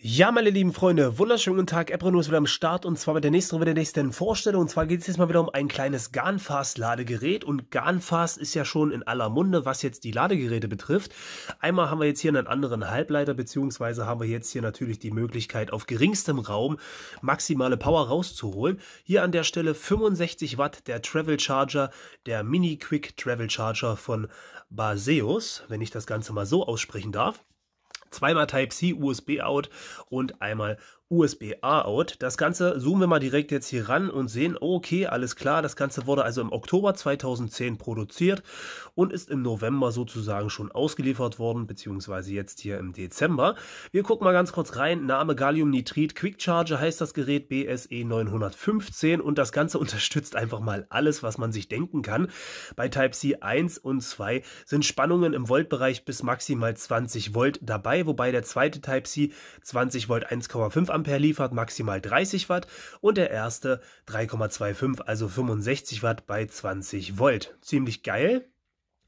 Ja, meine lieben Freunde, wunderschönen guten Tag. Epronus wieder am Start und zwar mit der nächsten Runde der nächsten Vorstellung. Und zwar geht es jetzt mal wieder um ein kleines Garnfast-Ladegerät. Und Garnfast ist ja schon in aller Munde, was jetzt die Ladegeräte betrifft. Einmal haben wir jetzt hier einen anderen Halbleiter, beziehungsweise haben wir jetzt hier natürlich die Möglichkeit, auf geringstem Raum maximale Power rauszuholen. Hier an der Stelle 65 Watt der Travel Charger, der Mini Quick Travel Charger von Baseus, wenn ich das Ganze mal so aussprechen darf zweimal Type-C, USB-Out und einmal USB-A-Out. Das Ganze zoomen wir mal direkt jetzt hier ran und sehen, okay, alles klar, das Ganze wurde also im Oktober 2010 produziert und ist im November sozusagen schon ausgeliefert worden, beziehungsweise jetzt hier im Dezember. Wir gucken mal ganz kurz rein, Name Galliumnitrid Quick Charger heißt das Gerät BSE 915 und das Ganze unterstützt einfach mal alles, was man sich denken kann. Bei Type-C 1 und 2 sind Spannungen im Voltbereich bis maximal 20 Volt dabei, wobei der zweite Type-C 20 Volt 1,5 Ampere liefert maximal 30 Watt und der erste 3,25, also 65 Watt bei 20 Volt. Ziemlich geil.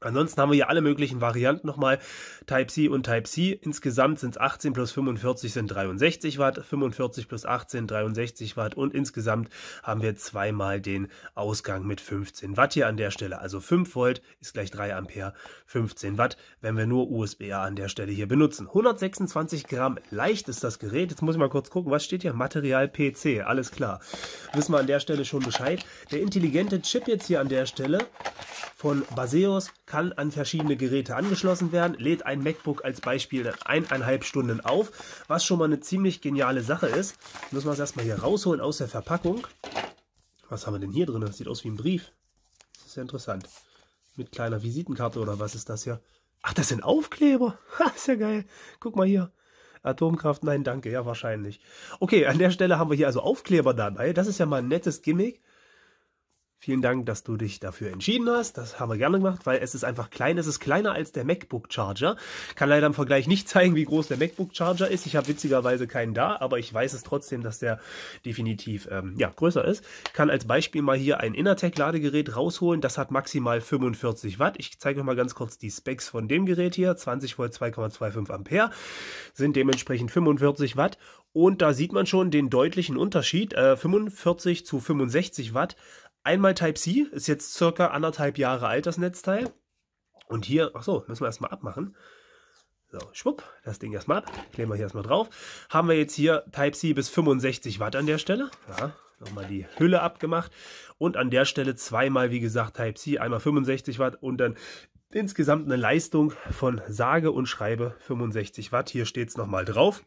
Ansonsten haben wir hier alle möglichen Varianten nochmal. Type-C und Type-C. Insgesamt sind es 18 plus 45 sind 63 Watt, 45 plus 18 63 Watt und insgesamt haben wir zweimal den Ausgang mit 15 Watt hier an der Stelle. Also 5 Volt ist gleich 3 Ampere, 15 Watt, wenn wir nur USB-A an der Stelle hier benutzen. 126 Gramm, leicht ist das Gerät. Jetzt muss ich mal kurz gucken, was steht hier? Material PC, alles klar. Wissen wir an der Stelle schon Bescheid. Der intelligente Chip jetzt hier an der Stelle von Baseos kann an verschiedene Geräte angeschlossen werden, lädt ein MacBook als Beispiel eineinhalb Stunden auf, was schon mal eine ziemlich geniale Sache ist. Müssen wir es erstmal hier rausholen aus der Verpackung. Was haben wir denn hier drin? Das sieht aus wie ein Brief. Das ist ja interessant. Mit kleiner Visitenkarte oder was ist das hier? Ach, das sind Aufkleber. Ha, ist ja geil. Guck mal hier. Atomkraft, nein, danke, ja, wahrscheinlich. Okay, an der Stelle haben wir hier also Aufkleber dabei. Das ist ja mal ein nettes Gimmick. Vielen Dank, dass du dich dafür entschieden hast. Das haben wir gerne gemacht, weil es ist einfach klein. Es ist kleiner als der MacBook Charger. Kann leider im Vergleich nicht zeigen, wie groß der MacBook Charger ist. Ich habe witzigerweise keinen da, aber ich weiß es trotzdem, dass der definitiv ähm, ja, größer ist. kann als Beispiel mal hier ein Innertech-Ladegerät rausholen. Das hat maximal 45 Watt. Ich zeige euch mal ganz kurz die Specs von dem Gerät hier. 20 Volt, 2,25 Ampere sind dementsprechend 45 Watt. Und da sieht man schon den deutlichen Unterschied. Äh, 45 zu 65 Watt Einmal Type-C, ist jetzt circa anderthalb Jahre alt, das Netzteil. Und hier, achso, müssen wir erstmal abmachen. So, schwupp, das Ding erstmal ab, kleben wir hier erstmal drauf. Haben wir jetzt hier Type-C bis 65 Watt an der Stelle. Ja, nochmal die Hülle abgemacht. Und an der Stelle zweimal, wie gesagt, Type-C, einmal 65 Watt und dann insgesamt eine Leistung von sage und schreibe 65 Watt. Hier steht es nochmal drauf.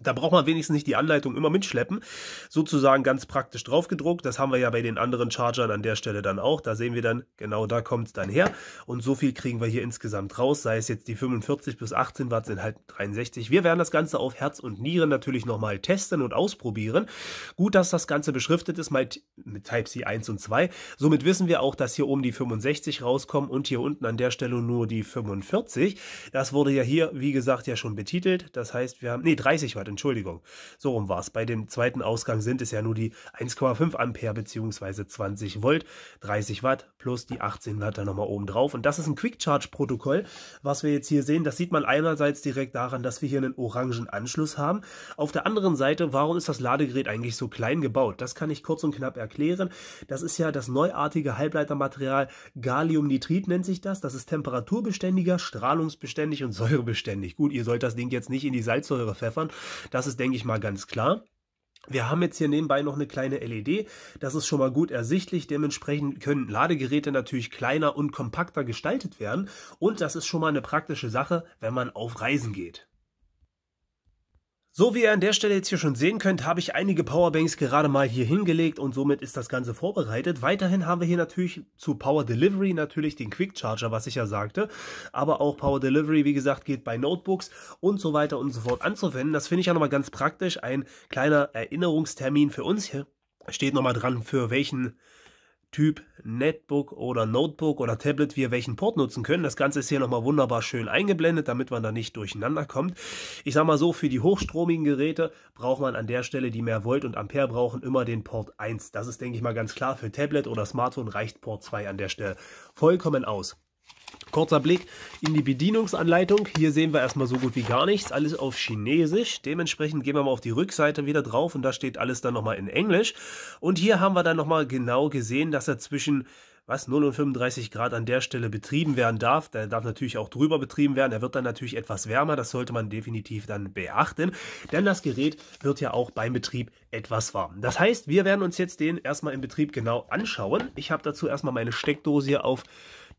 Da braucht man wenigstens nicht die Anleitung immer mitschleppen. Sozusagen ganz praktisch draufgedruckt. Das haben wir ja bei den anderen Chargern an der Stelle dann auch. Da sehen wir dann, genau da kommt es dann her. Und so viel kriegen wir hier insgesamt raus. Sei es jetzt die 45 bis 18 Watt sind halt 63. Wir werden das Ganze auf Herz und Nieren natürlich nochmal testen und ausprobieren. Gut, dass das Ganze beschriftet ist mit Type-C 1 und 2. Somit wissen wir auch, dass hier oben die 65 rauskommen und hier unten an der Stelle nur die 45. Das wurde ja hier, wie gesagt, ja schon betitelt. Das heißt, wir haben, nee, 30 war Gott, Entschuldigung. So rum war es. Bei dem zweiten Ausgang sind es ja nur die 1,5 Ampere bzw. 20 Volt, 30 Watt plus die 18 Watt dann nochmal oben drauf. Und das ist ein Quick Charge Protokoll, was wir jetzt hier sehen. Das sieht man einerseits direkt daran, dass wir hier einen orangen Anschluss haben. Auf der anderen Seite, warum ist das Ladegerät eigentlich so klein gebaut? Das kann ich kurz und knapp erklären. Das ist ja das neuartige Halbleitermaterial Galliumnitrid nennt sich das. Das ist temperaturbeständiger, strahlungsbeständig und säurebeständig. Gut, ihr sollt das Ding jetzt nicht in die Salzsäure pfeffern, das ist, denke ich mal, ganz klar. Wir haben jetzt hier nebenbei noch eine kleine LED, das ist schon mal gut ersichtlich, dementsprechend können Ladegeräte natürlich kleiner und kompakter gestaltet werden und das ist schon mal eine praktische Sache, wenn man auf Reisen geht. So wie ihr an der Stelle jetzt hier schon sehen könnt, habe ich einige Powerbanks gerade mal hier hingelegt und somit ist das Ganze vorbereitet. Weiterhin haben wir hier natürlich zu Power Delivery natürlich den Quick Charger, was ich ja sagte, aber auch Power Delivery, wie gesagt, geht bei Notebooks und so weiter und so fort anzuwenden. Das finde ich ja nochmal ganz praktisch, ein kleiner Erinnerungstermin für uns hier. Steht nochmal dran, für welchen Typ Netbook oder Notebook oder Tablet wir welchen Port nutzen können. Das Ganze ist hier nochmal wunderbar schön eingeblendet, damit man da nicht durcheinander kommt. Ich sag mal so, für die hochstromigen Geräte braucht man an der Stelle, die mehr Volt und Ampere brauchen, immer den Port 1. Das ist, denke ich mal, ganz klar. Für Tablet oder Smartphone reicht Port 2 an der Stelle vollkommen aus. Kurzer Blick in die Bedienungsanleitung. Hier sehen wir erstmal so gut wie gar nichts, alles auf Chinesisch. Dementsprechend gehen wir mal auf die Rückseite wieder drauf und da steht alles dann nochmal in Englisch. Und hier haben wir dann nochmal genau gesehen, dass er zwischen was 0 und 35 Grad an der Stelle betrieben werden darf. Der darf natürlich auch drüber betrieben werden. Er wird dann natürlich etwas wärmer. Das sollte man definitiv dann beachten, denn das Gerät wird ja auch beim Betrieb etwas warm. Das heißt, wir werden uns jetzt den erstmal im Betrieb genau anschauen. Ich habe dazu erstmal meine Steckdose hier auf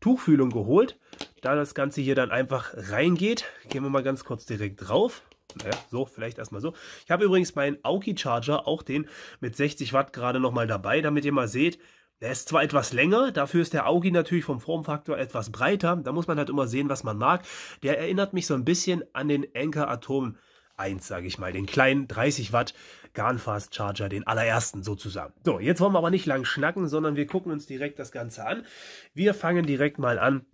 Tuchfühlung geholt. Da das Ganze hier dann einfach reingeht, gehen wir mal ganz kurz direkt drauf. Naja, so, vielleicht erstmal so. Ich habe übrigens meinen auki Charger, auch den mit 60 Watt gerade nochmal dabei, damit ihr mal seht, der ist zwar etwas länger, dafür ist der Auki natürlich vom Formfaktor etwas breiter. Da muss man halt immer sehen, was man mag. Der erinnert mich so ein bisschen an den Anker Atom 1, sage ich mal, den kleinen 30 Watt Garnfast Charger, den allerersten sozusagen. So, jetzt wollen wir aber nicht lang schnacken, sondern wir gucken uns direkt das Ganze an. Wir fangen direkt mal an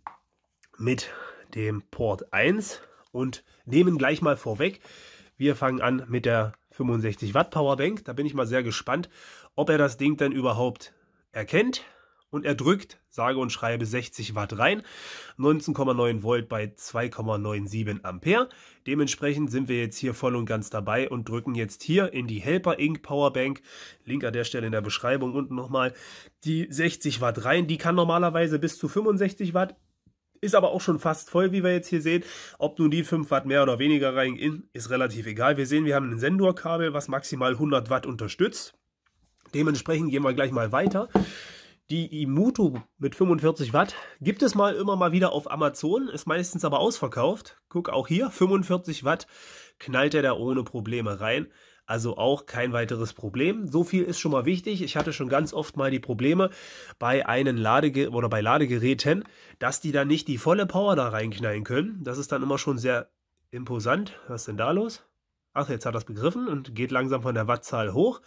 mit dem Port 1 und nehmen gleich mal vorweg, wir fangen an mit der 65 Watt Powerbank. Da bin ich mal sehr gespannt, ob er das Ding dann überhaupt erkennt und er drückt, sage und schreibe, 60 Watt rein, 19,9 Volt bei 2,97 Ampere. Dementsprechend sind wir jetzt hier voll und ganz dabei und drücken jetzt hier in die Helper Inc. Powerbank, Link an der Stelle in der Beschreibung unten nochmal, die 60 Watt rein. Die kann normalerweise bis zu 65 Watt, ist aber auch schon fast voll, wie wir jetzt hier sehen. Ob nun die 5 Watt mehr oder weniger rein reingehen, ist relativ egal. Wir sehen, wir haben ein Sendorkabel, was maximal 100 Watt unterstützt. Dementsprechend gehen wir gleich mal weiter. Die Imuto mit 45 Watt gibt es mal immer mal wieder auf Amazon, ist meistens aber ausverkauft. Guck auch hier, 45 Watt knallt er da ohne Probleme rein. Also auch kein weiteres Problem. So viel ist schon mal wichtig. Ich hatte schon ganz oft mal die Probleme bei einen Ladege oder bei Ladegeräten, dass die dann nicht die volle Power da reinknallen können. Das ist dann immer schon sehr imposant. Was ist denn da los? Ach, jetzt hat er es begriffen und geht langsam von der Wattzahl hoch.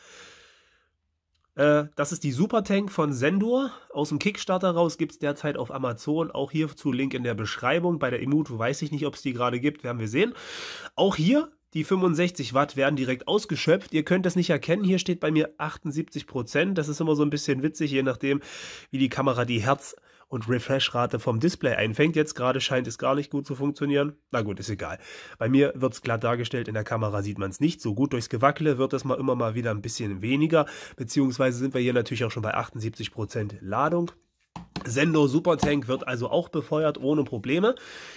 Äh, das ist die Super Tank von Sendor. Aus dem Kickstarter raus gibt es derzeit auf Amazon. Auch hierzu Link in der Beschreibung. Bei der Imuto weiß ich nicht, ob es die gerade gibt. Werden wir sehen. Auch hier die 65 Watt werden direkt ausgeschöpft. Ihr könnt das nicht erkennen. Hier steht bei mir 78 Prozent. Das ist immer so ein bisschen witzig, je nachdem, wie die Kamera die Herz und Refresh-Rate vom Display einfängt. Jetzt gerade scheint es gar nicht gut zu funktionieren. Na gut, ist egal. Bei mir wird es glatt dargestellt, in der Kamera sieht man es nicht so gut. Durchs Gewackele wird es mal immer mal wieder ein bisschen weniger, beziehungsweise sind wir hier natürlich auch schon bei 78% Ladung. Sendo Supertank wird also auch befeuert ohne Probleme.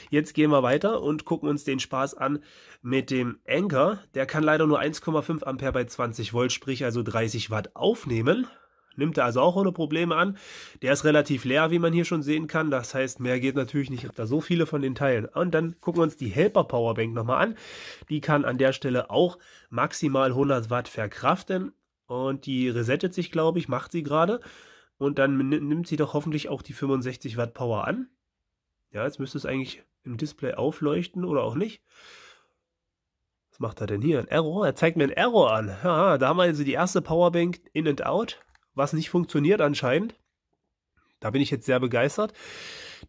Jetzt gehen wir weiter und gucken uns den Spaß an mit dem Anker. Der kann leider nur 1,5 Ampere bei 20 Volt, sprich also 30 Watt aufnehmen. Nimmt er also auch ohne Probleme an. Der ist relativ leer, wie man hier schon sehen kann. Das heißt, mehr geht natürlich nicht. Ich habe da so viele von den Teilen. Und dann gucken wir uns die Helper Powerbank nochmal an. Die kann an der Stelle auch maximal 100 Watt verkraften. Und die resettet sich, glaube ich, macht sie gerade. Und dann nimmt sie doch hoffentlich auch die 65 Watt Power an. Ja, jetzt müsste es eigentlich im Display aufleuchten oder auch nicht. Was macht er denn hier? Ein Error? Er zeigt mir ein Error an. Ja, da haben wir also die erste Powerbank in and out was nicht funktioniert anscheinend. Da bin ich jetzt sehr begeistert.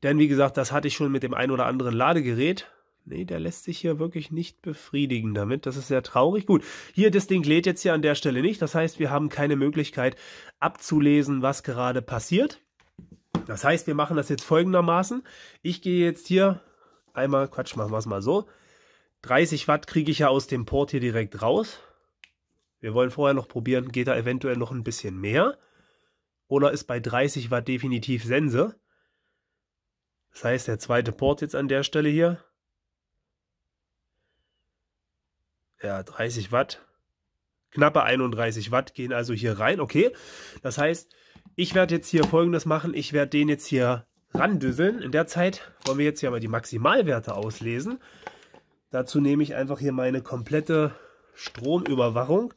Denn wie gesagt, das hatte ich schon mit dem ein oder anderen Ladegerät. Nee, der lässt sich hier wirklich nicht befriedigen damit. Das ist sehr traurig. Gut, hier das Ding lädt jetzt hier an der Stelle nicht. Das heißt, wir haben keine Möglichkeit abzulesen, was gerade passiert. Das heißt, wir machen das jetzt folgendermaßen. Ich gehe jetzt hier einmal, Quatsch, machen wir es mal so. 30 Watt kriege ich ja aus dem Port hier direkt raus. Wir wollen vorher noch probieren, geht da eventuell noch ein bisschen mehr? Oder ist bei 30 Watt definitiv Sense? Das heißt, der zweite Port jetzt an der Stelle hier. Ja, 30 Watt. Knappe 31 Watt gehen also hier rein. Okay, das heißt, ich werde jetzt hier folgendes machen. Ich werde den jetzt hier randüsseln. In der Zeit wollen wir jetzt hier mal die Maximalwerte auslesen. Dazu nehme ich einfach hier meine komplette Stromüberwachung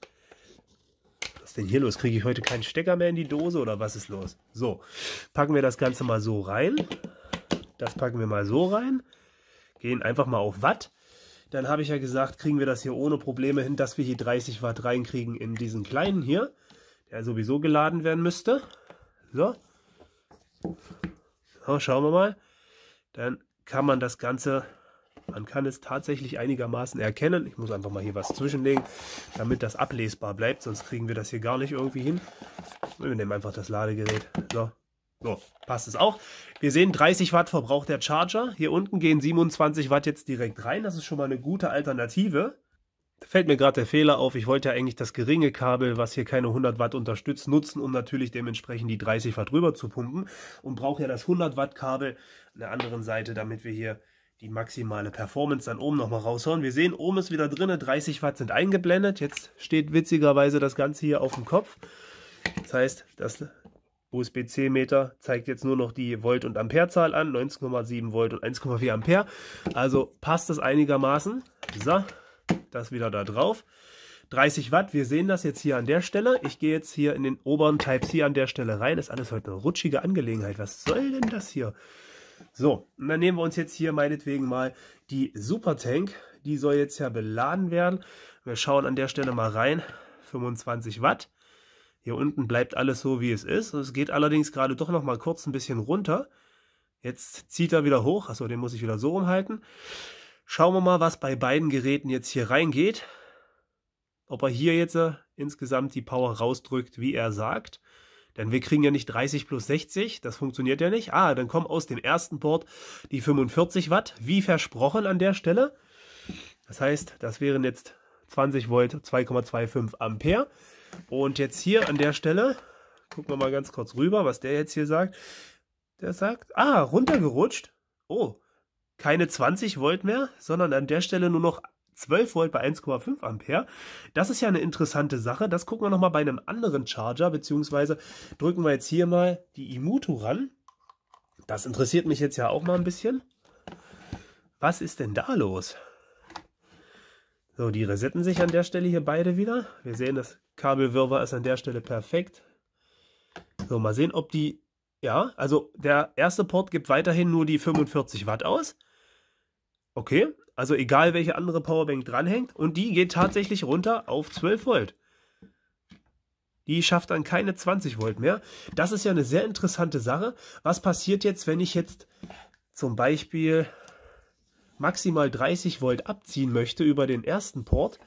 ist denn hier los? Kriege ich heute keinen Stecker mehr in die Dose oder was ist los? So, packen wir das Ganze mal so rein. Das packen wir mal so rein. Gehen einfach mal auf Watt. Dann habe ich ja gesagt, kriegen wir das hier ohne Probleme hin, dass wir hier 30 Watt reinkriegen in diesen kleinen hier, der sowieso geladen werden müsste. So. so schauen wir mal. Dann kann man das Ganze man kann es tatsächlich einigermaßen erkennen. Ich muss einfach mal hier was zwischenlegen, damit das ablesbar bleibt, sonst kriegen wir das hier gar nicht irgendwie hin. Wir nehmen einfach das Ladegerät. So, so, passt es auch. Wir sehen, 30 Watt verbraucht der Charger. Hier unten gehen 27 Watt jetzt direkt rein. Das ist schon mal eine gute Alternative. Da fällt mir gerade der Fehler auf. Ich wollte ja eigentlich das geringe Kabel, was hier keine 100 Watt unterstützt, nutzen, um natürlich dementsprechend die 30 Watt rüber zu pumpen. Und brauche ja das 100 Watt Kabel an der anderen Seite, damit wir hier die maximale Performance dann oben nochmal raushauen. Wir sehen, oben ist wieder drin, 30 Watt sind eingeblendet. Jetzt steht witzigerweise das Ganze hier auf dem Kopf. Das heißt, das USB-C-Meter zeigt jetzt nur noch die Volt- und Amperezahl an, 19,7 Volt und 1,4 Ampere. Also passt das einigermaßen. So, das wieder da drauf. 30 Watt, wir sehen das jetzt hier an der Stelle. Ich gehe jetzt hier in den oberen Type-C an der Stelle rein. Ist alles heute eine rutschige Angelegenheit. Was soll denn das hier? So, und dann nehmen wir uns jetzt hier meinetwegen mal die Super Tank. Die soll jetzt ja beladen werden. Wir schauen an der Stelle mal rein. 25 Watt. Hier unten bleibt alles so, wie es ist. Es geht allerdings gerade doch noch mal kurz ein bisschen runter. Jetzt zieht er wieder hoch. Achso, den muss ich wieder so rumhalten. Schauen wir mal, was bei beiden Geräten jetzt hier reingeht. Ob er hier jetzt äh, insgesamt die Power rausdrückt, wie er sagt. Denn wir kriegen ja nicht 30 plus 60, das funktioniert ja nicht. Ah, dann kommen aus dem ersten Port die 45 Watt, wie versprochen an der Stelle. Das heißt, das wären jetzt 20 Volt, 2,25 Ampere. Und jetzt hier an der Stelle, gucken wir mal ganz kurz rüber, was der jetzt hier sagt. Der sagt, ah, runtergerutscht. Oh, keine 20 Volt mehr, sondern an der Stelle nur noch 12 Volt bei 1,5 Ampere. Das ist ja eine interessante Sache. Das gucken wir nochmal bei einem anderen Charger, beziehungsweise drücken wir jetzt hier mal die Imutu ran. Das interessiert mich jetzt ja auch mal ein bisschen. Was ist denn da los? So, die resetten sich an der Stelle hier beide wieder. Wir sehen, das Kabelwirrwarr ist an der Stelle perfekt. So, mal sehen, ob die... Ja, also der erste Port gibt weiterhin nur die 45 Watt aus. Okay, also egal, welche andere Powerbank dranhängt. Und die geht tatsächlich runter auf 12 Volt. Die schafft dann keine 20 Volt mehr. Das ist ja eine sehr interessante Sache. Was passiert jetzt, wenn ich jetzt zum Beispiel maximal 30 Volt abziehen möchte über den ersten Port?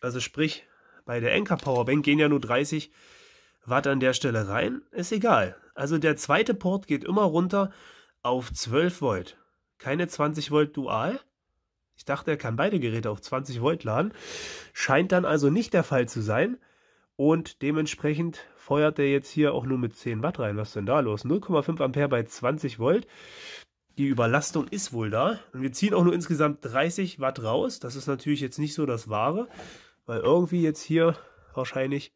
Also sprich, bei der Anker Powerbank gehen ja nur 30 Watt an der Stelle rein. Ist egal. Also der zweite Port geht immer runter auf 12 Volt keine 20 Volt Dual. Ich dachte, er kann beide Geräte auf 20 Volt laden. Scheint dann also nicht der Fall zu sein. Und dementsprechend feuert er jetzt hier auch nur mit 10 Watt rein. Was ist denn da los? 0,5 Ampere bei 20 Volt. Die Überlastung ist wohl da. Und wir ziehen auch nur insgesamt 30 Watt raus. Das ist natürlich jetzt nicht so das Wahre, weil irgendwie jetzt hier wahrscheinlich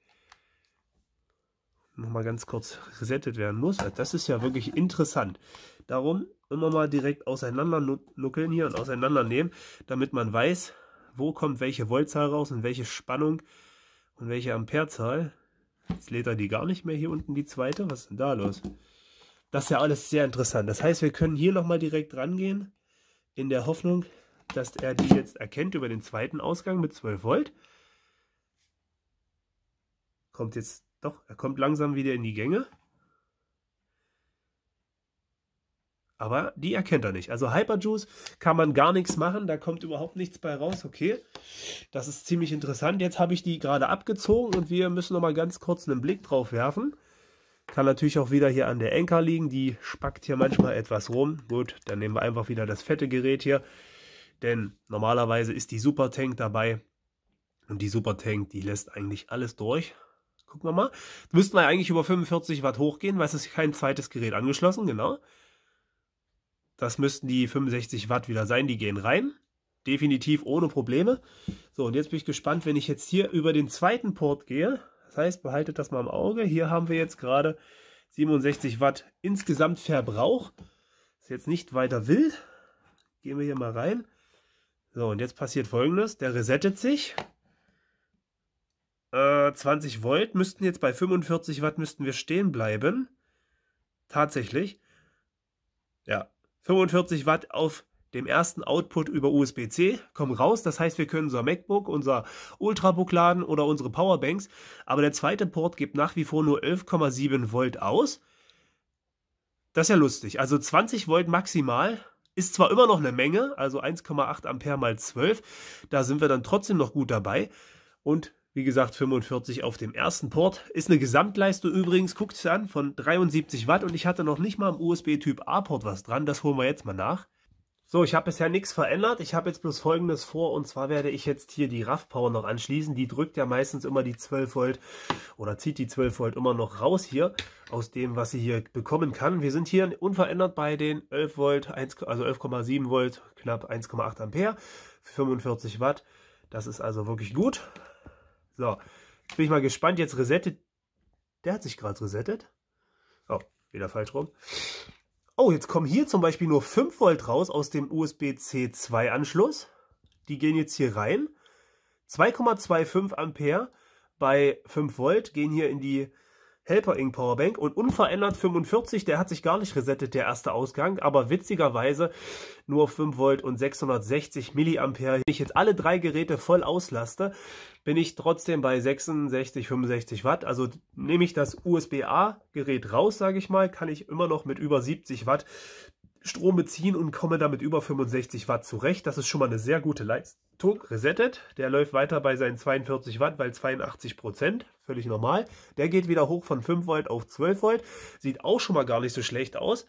nochmal ganz kurz resettet werden muss. Also das ist ja wirklich interessant. Darum immer mal direkt auseinandernuckeln hier und auseinandernehmen, damit man weiß, wo kommt welche Voltzahl raus und welche Spannung und welche Amperezahl. Jetzt lädt er die gar nicht mehr hier unten, die zweite. Was ist denn da los? Das ist ja alles sehr interessant. Das heißt, wir können hier nochmal direkt rangehen, in der Hoffnung, dass er die jetzt erkennt über den zweiten Ausgang mit 12 Volt. Kommt jetzt doch, er kommt langsam wieder in die Gänge. Aber die erkennt er nicht. Also Hyperjuice kann man gar nichts machen, da kommt überhaupt nichts bei raus. Okay, das ist ziemlich interessant. Jetzt habe ich die gerade abgezogen und wir müssen nochmal ganz kurz einen Blick drauf werfen. Kann natürlich auch wieder hier an der Enker liegen, die spackt hier manchmal etwas rum. Gut, dann nehmen wir einfach wieder das fette Gerät hier, denn normalerweise ist die Supertank dabei. Und die Supertank, die lässt eigentlich alles durch. Gucken wir mal. Müssten wir eigentlich über 45 Watt hochgehen, weil es ist kein zweites Gerät angeschlossen, genau. Das müssten die 65 Watt wieder sein, die gehen rein. Definitiv ohne Probleme. So, und jetzt bin ich gespannt, wenn ich jetzt hier über den zweiten Port gehe. Das heißt, behaltet das mal im Auge. Hier haben wir jetzt gerade 67 Watt insgesamt Verbrauch. Ist jetzt nicht weiter wild. Gehen wir hier mal rein. So, und jetzt passiert folgendes. Der resettet sich äh, 20 Volt müssten jetzt bei 45 Watt müssten wir stehen bleiben. Tatsächlich. Ja, 45 Watt auf dem ersten Output über USB-C kommen raus. Das heißt, wir können unser MacBook, unser Ultrabook laden oder unsere Powerbanks. Aber der zweite Port gibt nach wie vor nur 11,7 Volt aus. Das ist ja lustig. Also 20 Volt maximal ist zwar immer noch eine Menge, also 1,8 Ampere mal 12. Da sind wir dann trotzdem noch gut dabei. Und wie gesagt, 45 auf dem ersten Port. Ist eine Gesamtleistung übrigens, guckt es an, von 73 Watt. Und ich hatte noch nicht mal am USB-Typ A-Port was dran. Das holen wir jetzt mal nach. So, ich habe bisher nichts verändert. Ich habe jetzt bloß Folgendes vor. Und zwar werde ich jetzt hier die RAV Power noch anschließen. Die drückt ja meistens immer die 12 Volt oder zieht die 12 Volt immer noch raus hier aus dem, was sie hier bekommen kann. Wir sind hier unverändert bei den 11 Volt, 1, also 11,7 Volt, knapp 1,8 Ampere, 45 Watt. Das ist also wirklich gut. So, jetzt bin ich mal gespannt. Jetzt resettet. Der hat sich gerade resettet. Oh, wieder falsch rum. Oh, jetzt kommen hier zum Beispiel nur 5 Volt raus aus dem USB-C 2 Anschluss. Die gehen jetzt hier rein. 2,25 Ampere bei 5 Volt gehen hier in die Helper Ink Powerbank und unverändert 45, der hat sich gar nicht resettet, der erste Ausgang, aber witzigerweise nur 5 Volt und 660 Milliampere. Wenn ich jetzt alle drei Geräte voll auslaste, bin ich trotzdem bei 66, 65 Watt. Also nehme ich das USB-A Gerät raus, sage ich mal, kann ich immer noch mit über 70 Watt Strom beziehen und komme damit über 65 Watt zurecht. Das ist schon mal eine sehr gute Leistung. Resettet, der läuft weiter bei seinen 42 Watt, weil 82 Prozent, völlig normal. Der geht wieder hoch von 5 Volt auf 12 Volt. Sieht auch schon mal gar nicht so schlecht aus.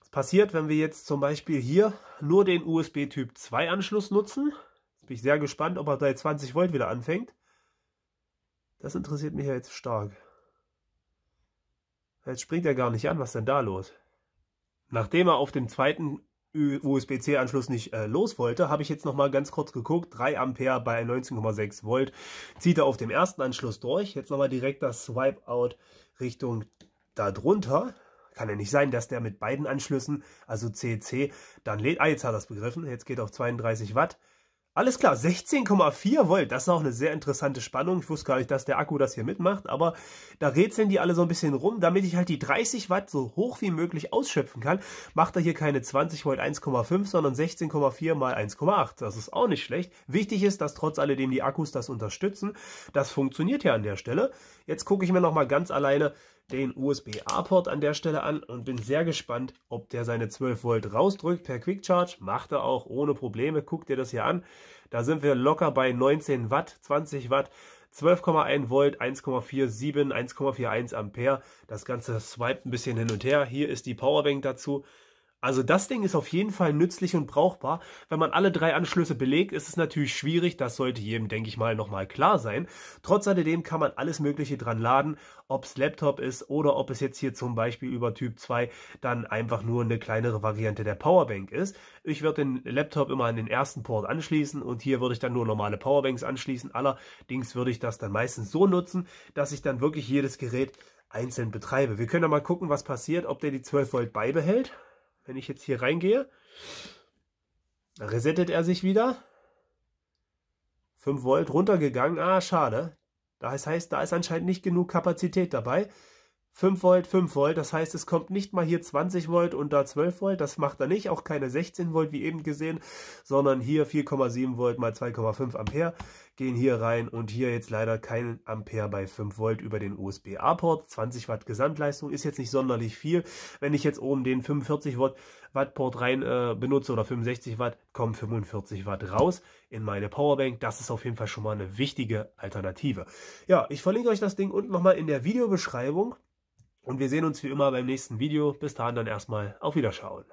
Was passiert, wenn wir jetzt zum Beispiel hier nur den USB Typ 2 Anschluss nutzen. bin ich sehr gespannt, ob er bei 20 Volt wieder anfängt. Das interessiert mich ja jetzt stark. Jetzt springt er gar nicht an, was ist denn da los? Nachdem er auf dem zweiten USB-C-Anschluss nicht äh, los wollte, habe ich jetzt nochmal ganz kurz geguckt. 3 Ampere bei 19,6 Volt zieht er auf dem ersten Anschluss durch. Jetzt nochmal direkt das Swipe-Out Richtung darunter. Kann ja nicht sein, dass der mit beiden Anschlüssen, also CC, dann lädt. Ah, jetzt hat er es begriffen. Jetzt geht auf 32 Watt. Alles klar, 16,4 Volt, das ist auch eine sehr interessante Spannung. Ich wusste gar nicht, dass der Akku das hier mitmacht, aber da rätseln die alle so ein bisschen rum. Damit ich halt die 30 Watt so hoch wie möglich ausschöpfen kann, macht er hier keine 20 Volt 1,5, sondern 16,4 mal 1,8. Das ist auch nicht schlecht. Wichtig ist, dass trotz alledem die Akkus das unterstützen. Das funktioniert ja an der Stelle. Jetzt gucke ich mir nochmal ganz alleine den USB-A-Port an der Stelle an und bin sehr gespannt, ob der seine 12 Volt rausdrückt per Quick Charge. Macht er auch ohne Probleme. Guckt dir das hier an. Da sind wir locker bei 19 Watt, 20 Watt. 12,1 Volt, 1,47, 1,41 Ampere. Das Ganze swipet ein bisschen hin und her. Hier ist die Powerbank dazu. Also das Ding ist auf jeden Fall nützlich und brauchbar. Wenn man alle drei Anschlüsse belegt, ist es natürlich schwierig. Das sollte jedem, denke ich mal, nochmal klar sein. Trotz alledem kann man alles Mögliche dran laden, ob es Laptop ist oder ob es jetzt hier zum Beispiel über Typ 2 dann einfach nur eine kleinere Variante der Powerbank ist. Ich würde den Laptop immer an den ersten Port anschließen und hier würde ich dann nur normale Powerbanks anschließen. Allerdings würde ich das dann meistens so nutzen, dass ich dann wirklich jedes Gerät einzeln betreibe. Wir können ja mal gucken, was passiert, ob der die 12 Volt beibehält. Wenn ich jetzt hier reingehe, resettet er sich wieder. 5 Volt runtergegangen. Ah, schade. Das heißt, da ist anscheinend nicht genug Kapazität dabei. 5 Volt, 5 Volt. Das heißt, es kommt nicht mal hier 20 Volt und da 12 Volt. Das macht er nicht. Auch keine 16 Volt, wie eben gesehen, sondern hier 4,7 Volt mal 2,5 Ampere gehen hier rein und hier jetzt leider kein Ampere bei 5 Volt über den USB-A-Port. 20 Watt Gesamtleistung ist jetzt nicht sonderlich viel. Wenn ich jetzt oben den 45 Watt, Watt Port rein äh, benutze oder 65 Watt, kommen 45 Watt raus in meine Powerbank. Das ist auf jeden Fall schon mal eine wichtige Alternative. Ja, ich verlinke euch das Ding unten nochmal in der Videobeschreibung. Und wir sehen uns wie immer beim nächsten Video. Bis dahin dann erstmal auf Wiederschauen.